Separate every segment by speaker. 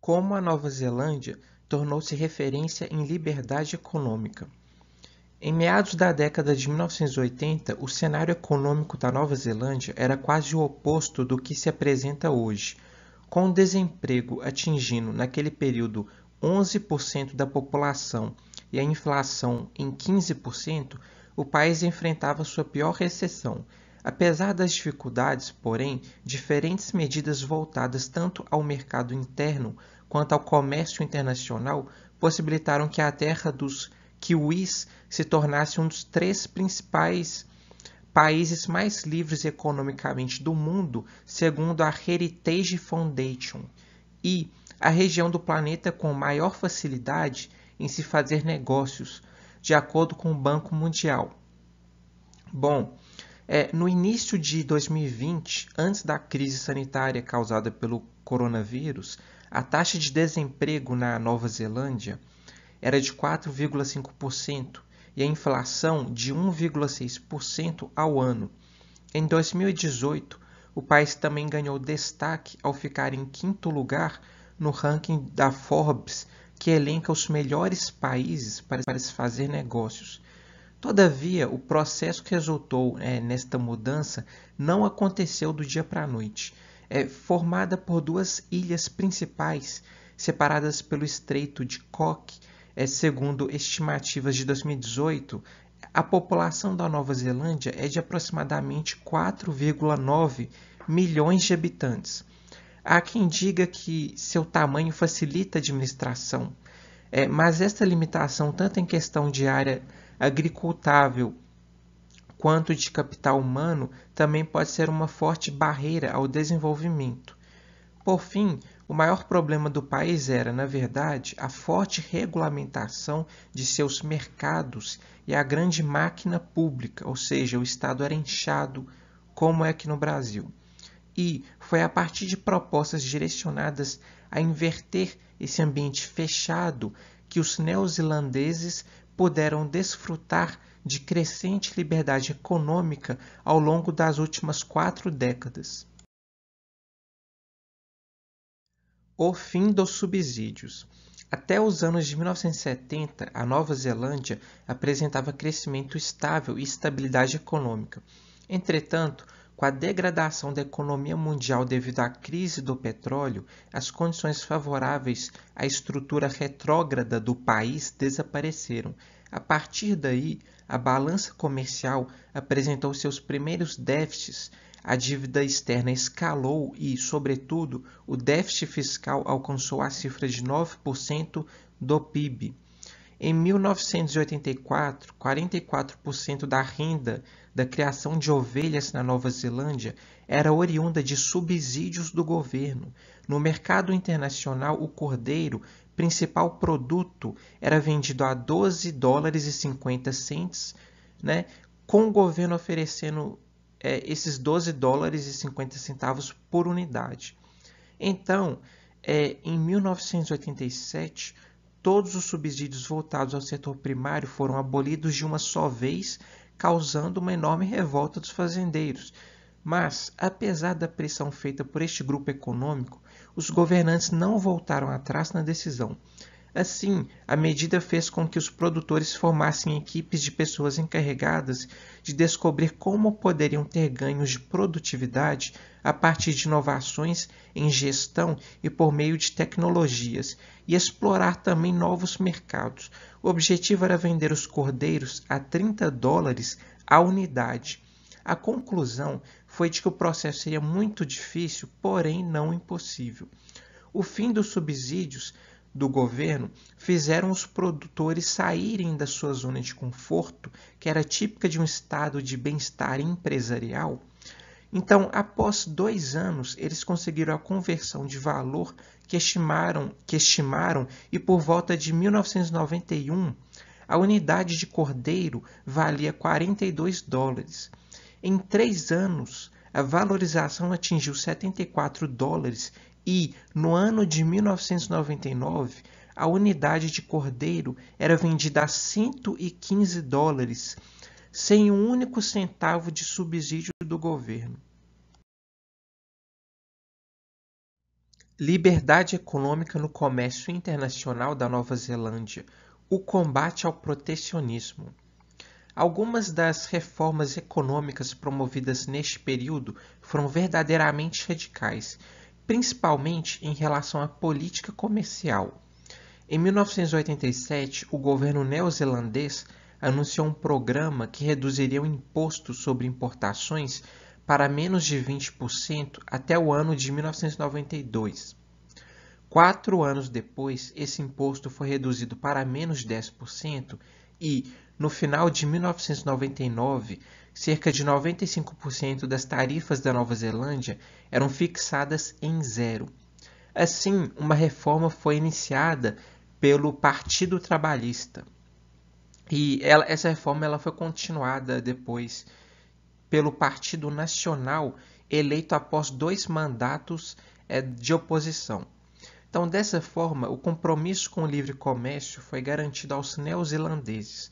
Speaker 1: como a Nova Zelândia tornou-se referência em liberdade econômica. Em meados da década de 1980, o cenário econômico da Nova Zelândia era quase o oposto do que se apresenta hoje, com o desemprego atingindo naquele período 11% da população e a inflação em 15%, o país enfrentava sua pior recessão Apesar das dificuldades, porém, diferentes medidas voltadas tanto ao mercado interno quanto ao comércio internacional possibilitaram que a terra dos kiwis se tornasse um dos três principais países mais livres economicamente do mundo, segundo a Heritage Foundation, e a região do planeta com maior facilidade em se fazer negócios, de acordo com o Banco Mundial. Bom, é, no início de 2020, antes da crise sanitária causada pelo coronavírus, a taxa de desemprego na Nova Zelândia era de 4,5% e a inflação de 1,6% ao ano. Em 2018, o país também ganhou destaque ao ficar em quinto lugar no ranking da Forbes, que elenca os melhores países para se fazer negócios. Todavia, o processo que resultou é, nesta mudança não aconteceu do dia para a noite. É formada por duas ilhas principais, separadas pelo Estreito de Cook, é, segundo estimativas de 2018, a população da Nova Zelândia é de aproximadamente 4,9 milhões de habitantes. Há quem diga que seu tamanho facilita a administração, é, mas esta limitação, tanto em questão de área agricultável, quanto de capital humano, também pode ser uma forte barreira ao desenvolvimento. Por fim, o maior problema do país era, na verdade, a forte regulamentação de seus mercados e a grande máquina pública, ou seja, o Estado era inchado, como é aqui no Brasil. E foi a partir de propostas direcionadas a inverter esse ambiente fechado que os neozelandeses puderam desfrutar de crescente liberdade econômica ao longo das últimas quatro décadas. O fim dos subsídios. Até os anos de 1970, a Nova Zelândia apresentava crescimento estável e estabilidade econômica. Entretanto, com a degradação da economia mundial devido à crise do petróleo, as condições favoráveis à estrutura retrógrada do país desapareceram. A partir daí, a balança comercial apresentou seus primeiros déficits, a dívida externa escalou e, sobretudo, o déficit fiscal alcançou a cifra de 9% do PIB. Em 1984, 44% da renda da criação de ovelhas na Nova Zelândia era oriunda de subsídios do governo. No mercado internacional, o cordeiro, principal produto, era vendido a 12 dólares e 50 cents, né, com o governo oferecendo é, esses 12 dólares e 50 centavos por unidade. Então, é, em 1987, todos os subsídios voltados ao setor primário foram abolidos de uma só vez, causando uma enorme revolta dos fazendeiros. Mas, apesar da pressão feita por este grupo econômico, os governantes não voltaram atrás na decisão. Assim, a medida fez com que os produtores formassem equipes de pessoas encarregadas de descobrir como poderiam ter ganhos de produtividade a partir de inovações em gestão e por meio de tecnologias, e explorar também novos mercados. O objetivo era vender os cordeiros a 30 dólares a unidade. A conclusão foi de que o processo seria muito difícil, porém não impossível. O fim dos subsídios do governo fizeram os produtores saírem da sua zona de conforto, que era típica de um estado de bem-estar empresarial. Então, após dois anos, eles conseguiram a conversão de valor que estimaram, que estimaram e por volta de 1991, a unidade de cordeiro valia 42 dólares. Em três anos, a valorização atingiu 74 dólares e, no ano de 1999, a unidade de cordeiro era vendida a 115 dólares, sem um único centavo de subsídio do governo. Liberdade econômica no comércio internacional da Nova Zelândia, o combate ao protecionismo. Algumas das reformas econômicas promovidas neste período foram verdadeiramente radicais principalmente em relação à política comercial. Em 1987, o governo neozelandês anunciou um programa que reduziria o imposto sobre importações para menos de 20% até o ano de 1992. Quatro anos depois, esse imposto foi reduzido para menos 10% e, no final de 1999, cerca de 95% das tarifas da Nova Zelândia eram fixadas em zero. Assim, uma reforma foi iniciada pelo Partido Trabalhista. E ela, essa reforma ela foi continuada depois pelo Partido Nacional, eleito após dois mandatos é, de oposição. Então, dessa forma, o compromisso com o livre comércio foi garantido aos neozelandeses.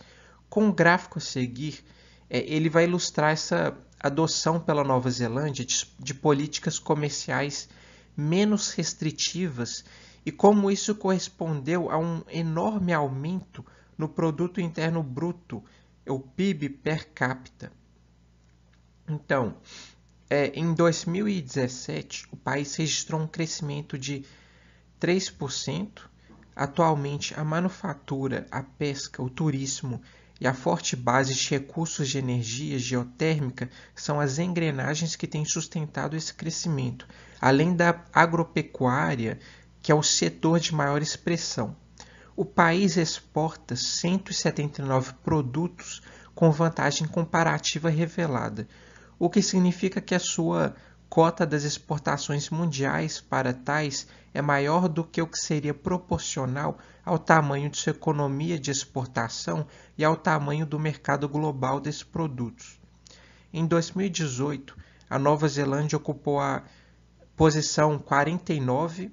Speaker 1: Com o gráfico a seguir, é, ele vai ilustrar essa adoção pela Nova Zelândia de, de políticas comerciais menos restritivas e como isso correspondeu a um enorme aumento no produto interno bruto, o PIB per capita. Então, é, em 2017, o país registrou um crescimento de 3%. Atualmente, a manufatura, a pesca, o turismo e a forte base de recursos de energia geotérmica são as engrenagens que têm sustentado esse crescimento, além da agropecuária, que é o setor de maior expressão. O país exporta 179 produtos com vantagem comparativa revelada, o que significa que a sua cota das exportações mundiais para tais é maior do que o que seria proporcional ao tamanho de sua economia de exportação e ao tamanho do mercado global desses produtos. Em 2018, a Nova Zelândia ocupou a posição 49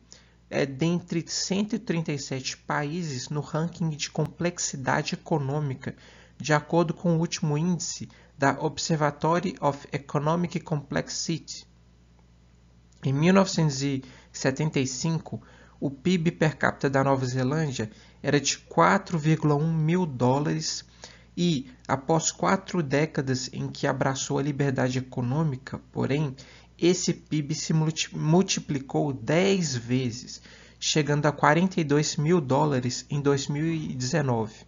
Speaker 1: é, dentre 137 países no ranking de complexidade econômica, de acordo com o último índice da Observatory of Economic Complexity, em 1975, o PIB per capita da Nova Zelândia era de 4,1 mil dólares e, após quatro décadas em que abraçou a liberdade econômica, porém, esse PIB se multiplicou 10 vezes, chegando a 42 mil dólares em 2019.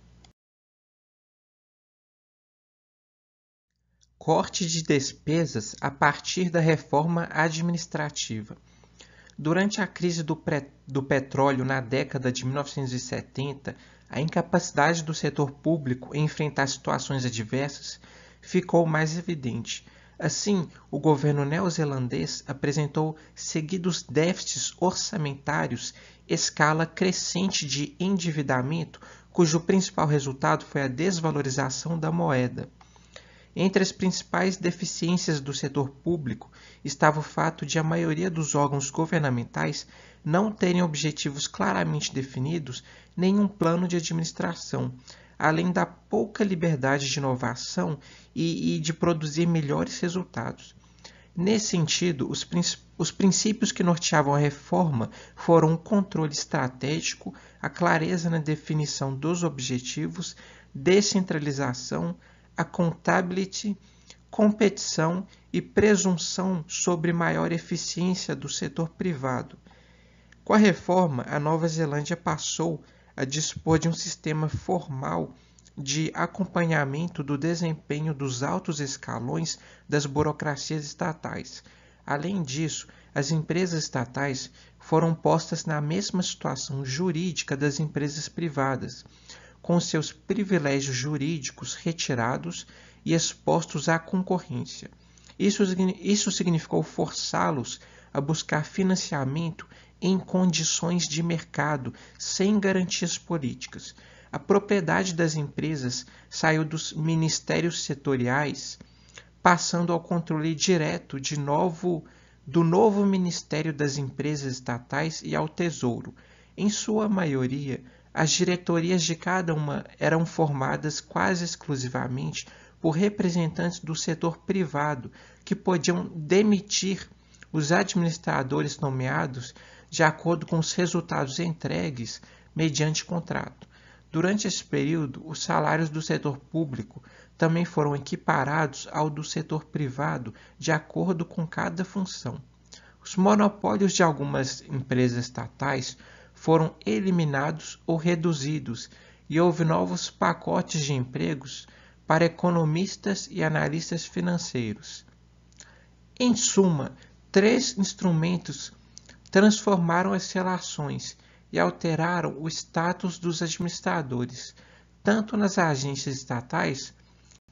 Speaker 1: corte de despesas a partir da reforma administrativa. Durante a crise do, do, petróleo na década de 1970, a incapacidade do setor público em enfrentar situações adversas ficou mais evidente. Assim, o governo neozelandês apresentou seguidos déficits orçamentários, escala crescente de endividamento, cujo principal resultado foi a desvalorização da moeda. Entre as principais deficiências do setor público estava o fato de a maioria dos órgãos governamentais não terem objetivos claramente definidos nem um plano de administração, além da pouca liberdade de inovação e, e de produzir melhores resultados. Nesse sentido, os, princ os princípios que norteavam a reforma foram o controle estratégico, a clareza na definição dos objetivos, descentralização, a contabilidade, competição e presunção sobre maior eficiência do setor privado. Com a reforma, a Nova Zelândia passou a dispor de um sistema formal de acompanhamento do desempenho dos altos escalões das burocracias estatais. Além disso, as empresas estatais foram postas na mesma situação jurídica das empresas privadas com seus privilégios jurídicos retirados e expostos à concorrência. Isso, isso significou forçá-los a buscar financiamento em condições de mercado, sem garantias políticas. A propriedade das empresas saiu dos ministérios setoriais, passando ao controle direto de novo do novo Ministério das Empresas Estatais e ao Tesouro, em sua maioria as diretorias de cada uma eram formadas quase exclusivamente por representantes do setor privado, que podiam demitir os administradores nomeados de acordo com os resultados entregues mediante contrato. Durante esse período, os salários do setor público também foram equiparados ao do setor privado de acordo com cada função. Os monopólios de algumas empresas estatais foram eliminados ou reduzidos, e houve novos pacotes de empregos para economistas e analistas financeiros. Em suma, três instrumentos transformaram as relações e alteraram o status dos administradores, tanto nas agências estatais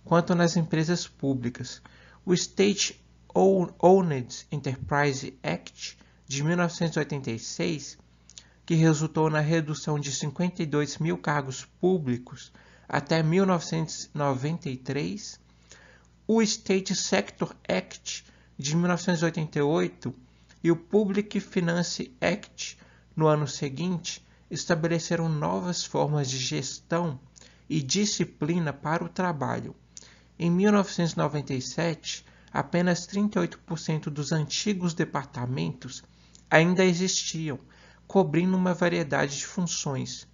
Speaker 1: quanto nas empresas públicas. O State Owned Enterprise Act de 1986 que resultou na redução de 52 mil cargos públicos até 1993, o State Sector Act de 1988 e o Public Finance Act no ano seguinte estabeleceram novas formas de gestão e disciplina para o trabalho. Em 1997, apenas 38% dos antigos departamentos ainda existiam cobrindo uma variedade de funções,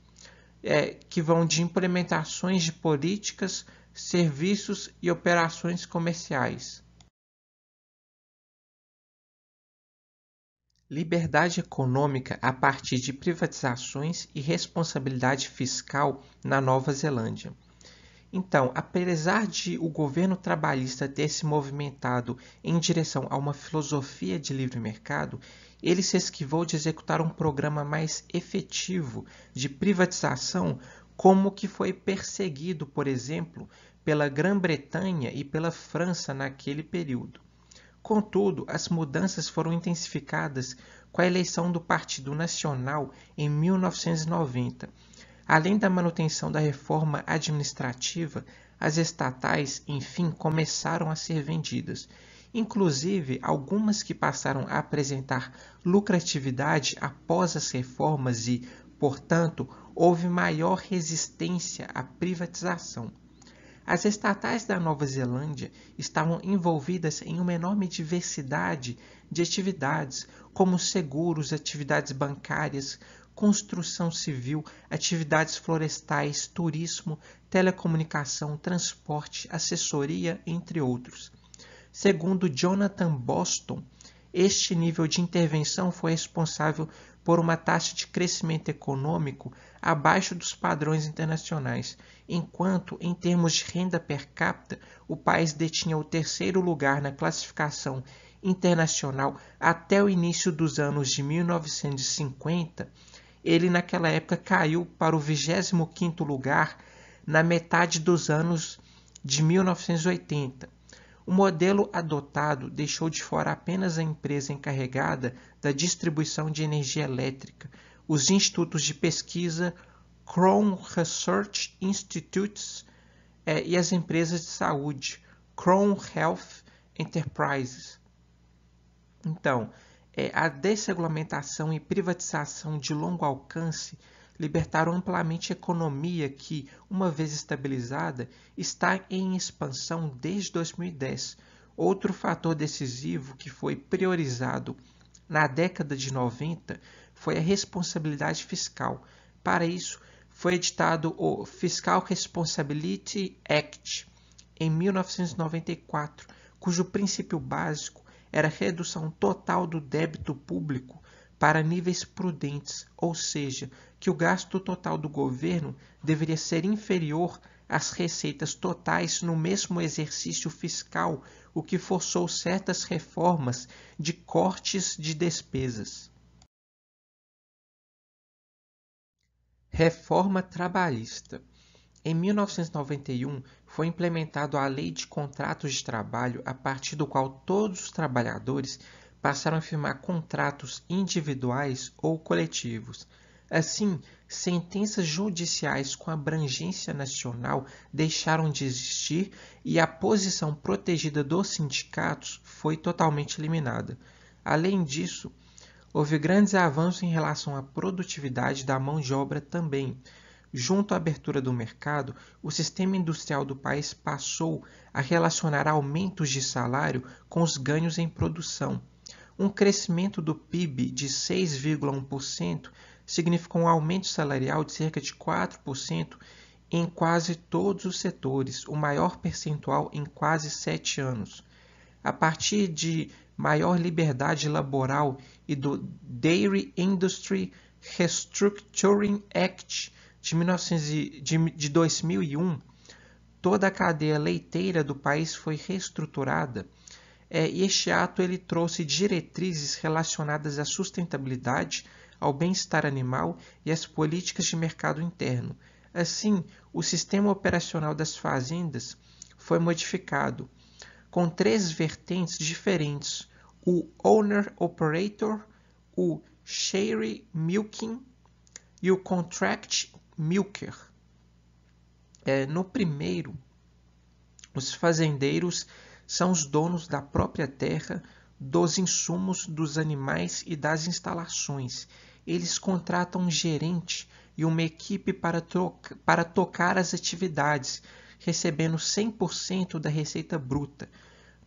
Speaker 1: é, que vão de implementações de políticas, serviços e operações comerciais. Liberdade econômica a partir de privatizações e responsabilidade fiscal na Nova Zelândia. Então, apesar de o governo trabalhista ter se movimentado em direção a uma filosofia de livre mercado, ele se esquivou de executar um programa mais efetivo de privatização, como que foi perseguido, por exemplo, pela Grã-Bretanha e pela França naquele período. Contudo, as mudanças foram intensificadas com a eleição do Partido Nacional em 1990 Além da manutenção da reforma administrativa, as estatais, enfim, começaram a ser vendidas, inclusive algumas que passaram a apresentar lucratividade após as reformas e, portanto, houve maior resistência à privatização. As estatais da Nova Zelândia estavam envolvidas em uma enorme diversidade de atividades, como seguros, atividades bancárias, construção civil, atividades florestais, turismo, telecomunicação, transporte, assessoria, entre outros. Segundo Jonathan Boston, este nível de intervenção foi responsável por uma taxa de crescimento econômico abaixo dos padrões internacionais, enquanto, em termos de renda per capita, o país detinha o terceiro lugar na classificação internacional até o início dos anos de 1950, ele naquela época caiu para o 25º lugar na metade dos anos de 1980. O modelo adotado deixou de fora apenas a empresa encarregada da distribuição de energia elétrica, os institutos de pesquisa Crown Research Institutes eh, e as empresas de saúde Crown Health Enterprises. Então, é, a desregulamentação e privatização de longo alcance libertaram amplamente a economia que, uma vez estabilizada, está em expansão desde 2010. Outro fator decisivo que foi priorizado na década de 90 foi a responsabilidade fiscal. Para isso, foi editado o Fiscal Responsibility Act em 1994, cujo princípio básico era a redução total do débito público para níveis prudentes, ou seja, que o gasto total do governo deveria ser inferior às receitas totais no mesmo exercício fiscal, o que forçou certas reformas de cortes de despesas. Reforma trabalhista em 1991, foi implementada a Lei de Contratos de Trabalho, a partir do qual todos os trabalhadores passaram a firmar contratos individuais ou coletivos. Assim, sentenças judiciais com abrangência nacional deixaram de existir e a posição protegida dos sindicatos foi totalmente eliminada. Além disso, houve grandes avanços em relação à produtividade da mão de obra também junto à abertura do mercado, o sistema industrial do país passou a relacionar aumentos de salário com os ganhos em produção. Um crescimento do PIB de 6,1% significou um aumento salarial de cerca de 4% em quase todos os setores, o maior percentual em quase sete anos. A partir de maior liberdade laboral e do Dairy Industry Restructuring Act de, 1900, de, de 2001, toda a cadeia leiteira do país foi reestruturada é, e este ato ele trouxe diretrizes relacionadas à sustentabilidade, ao bem-estar animal e às políticas de mercado interno. Assim, o sistema operacional das fazendas foi modificado com três vertentes diferentes: o owner operator, o share milking e o contract Milker. É, no primeiro, os fazendeiros são os donos da própria terra, dos insumos, dos animais e das instalações. Eles contratam um gerente e uma equipe para, para tocar as atividades, recebendo 100% da receita bruta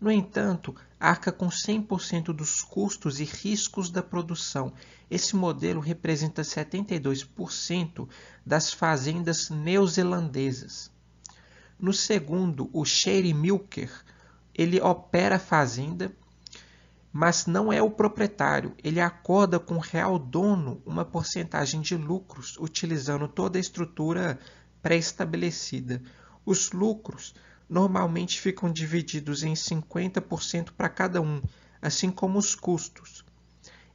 Speaker 1: no entanto, arca com 100% dos custos e riscos da produção. Esse modelo representa 72% das fazendas neozelandesas. No segundo, o Sherry Milker, ele opera a fazenda, mas não é o proprietário. Ele acorda com o real dono uma porcentagem de lucros, utilizando toda a estrutura pré-estabelecida. Os lucros normalmente ficam divididos em 50% para cada um, assim como os custos.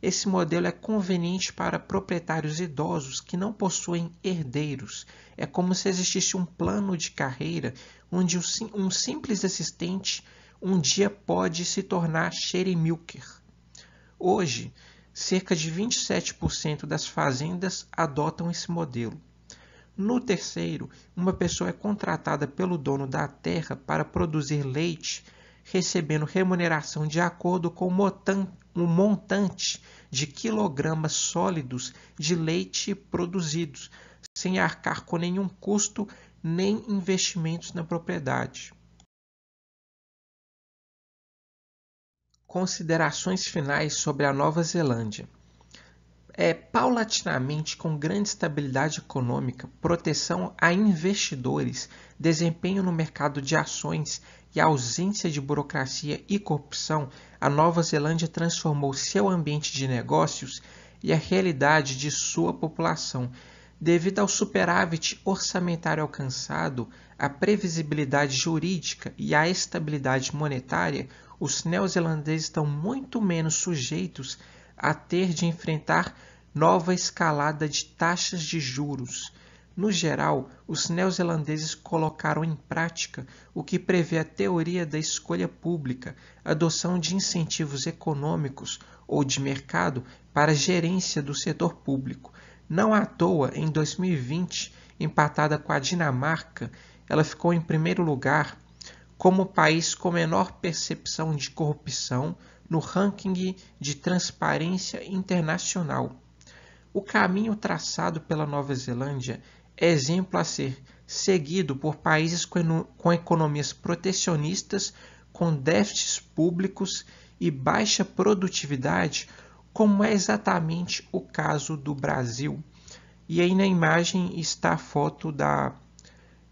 Speaker 1: Esse modelo é conveniente para proprietários idosos que não possuem herdeiros. É como se existisse um plano de carreira onde um simples assistente um dia pode se tornar share milker. Hoje, cerca de 27% das fazendas adotam esse modelo. No terceiro, uma pessoa é contratada pelo dono da terra para produzir leite, recebendo remuneração de acordo com o montante de quilogramas sólidos de leite produzidos, sem arcar com nenhum custo nem investimentos na propriedade. Considerações finais sobre a Nova Zelândia é, paulatinamente, com grande estabilidade econômica, proteção a investidores, desempenho no mercado de ações e ausência de burocracia e corrupção, a Nova Zelândia transformou seu ambiente de negócios e a realidade de sua população. Devido ao superávit orçamentário alcançado, à previsibilidade jurídica e à estabilidade monetária, os neozelandeses estão muito menos sujeitos a ter de enfrentar nova escalada de taxas de juros. No geral, os neozelandeses colocaram em prática o que prevê a teoria da escolha pública, adoção de incentivos econômicos ou de mercado para a gerência do setor público. Não à toa, em 2020, empatada com a Dinamarca, ela ficou em primeiro lugar como país com menor percepção de corrupção no ranking de transparência internacional. O caminho traçado pela Nova Zelândia é exemplo a ser seguido por países com economias protecionistas, com déficits públicos e baixa produtividade, como é exatamente o caso do Brasil. E aí na imagem está a foto da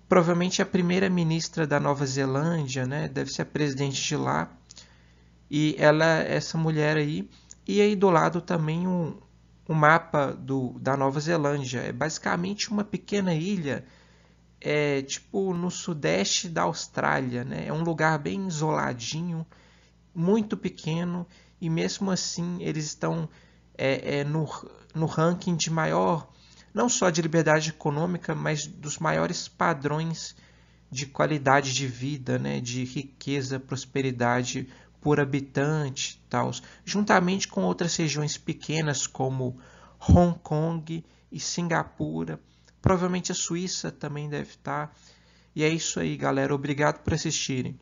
Speaker 1: provavelmente a primeira ministra da Nova Zelândia, né? Deve ser a presidente de lá, e ela, essa mulher aí, e aí do lado também um, um mapa do, da Nova Zelândia. É basicamente uma pequena ilha, é, tipo no sudeste da Austrália, né? É um lugar bem isoladinho, muito pequeno, e mesmo assim eles estão é, é, no, no ranking de maior não só de liberdade econômica, mas dos maiores padrões de qualidade de vida, né, de riqueza, prosperidade por habitante, tals, juntamente com outras regiões pequenas como Hong Kong e Singapura. Provavelmente a Suíça também deve estar. E é isso aí, galera. Obrigado por assistirem.